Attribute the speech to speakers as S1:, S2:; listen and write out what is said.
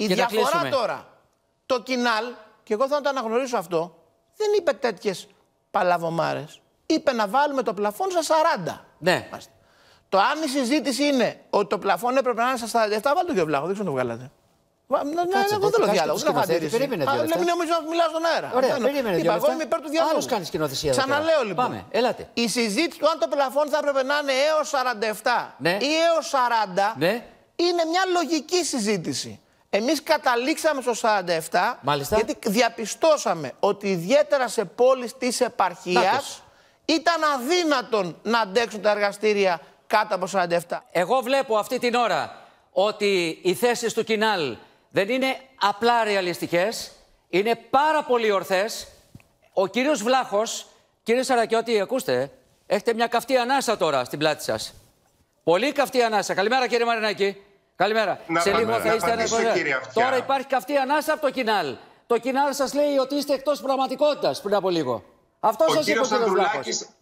S1: Η και διαφορά τώρα, το κοινάλ, και εγώ θα το αναγνωρίσω αυτό, δεν είπε τέτοιες παλαβομάρες. Είπε να βάλουμε το πλαφόν στα 40. Ναι. Το αν η συζήτηση είναι ότι το πλαφόν έπρεπε να είναι στα 47, βάλτε το και βλάχο, δεν ξέρω το βγάλατε. Ναι, ναι, κάτσε, εγώ θέλω διάλογο. Δεν έχω αντίρρηση. Περίμενε δύο λεπτά. νομίζω μιλάω στον αέρα. Ωραία, περίμενε δύο λεπτά. υπέρ του διαλόγου. Άλλος κάνεις
S2: κοινοθεσία. Ξαναλέω λοιπόν. Πάμε,
S1: έλατε. Η συζήτηση του αν το πλαφόν θα έπρεπε να είναι έως 47 ναι. ή έως 40 είναι μια λογική συζήτηση. Εμείς καταλήξαμε στο 47, γιατί διαπιστώσαμε ότι ιδιαίτερα σε πόλεις της επαρχίας ήταν αδύνατον να αντέξουν τα εργαστήρια κάτω από 47.
S2: Εγώ βλέπω αυτή την ώρα ότι οι θέσεις του Κινάλ δεν είναι απλά ρεαλιστικές, είναι πάρα πολύ ορθές. Ο κύριος Βλάχος, κύριε Σαρακιώτη, ακούστε, έχετε μια καυτή ανάσα τώρα στην πλάτη σας. Πολύ καυτή ανάσα. Καλημέρα κύριε Μαρινάκη. Καλημέρα. σε λίγο θα είστε Τώρα υπάρχει καυτή ανάσα από το κοινάλ. Το κοινάλ σας λέει ότι είστε εκτός πραγματικότητας πριν από λίγο. Αυτός σα είπε ο κύριο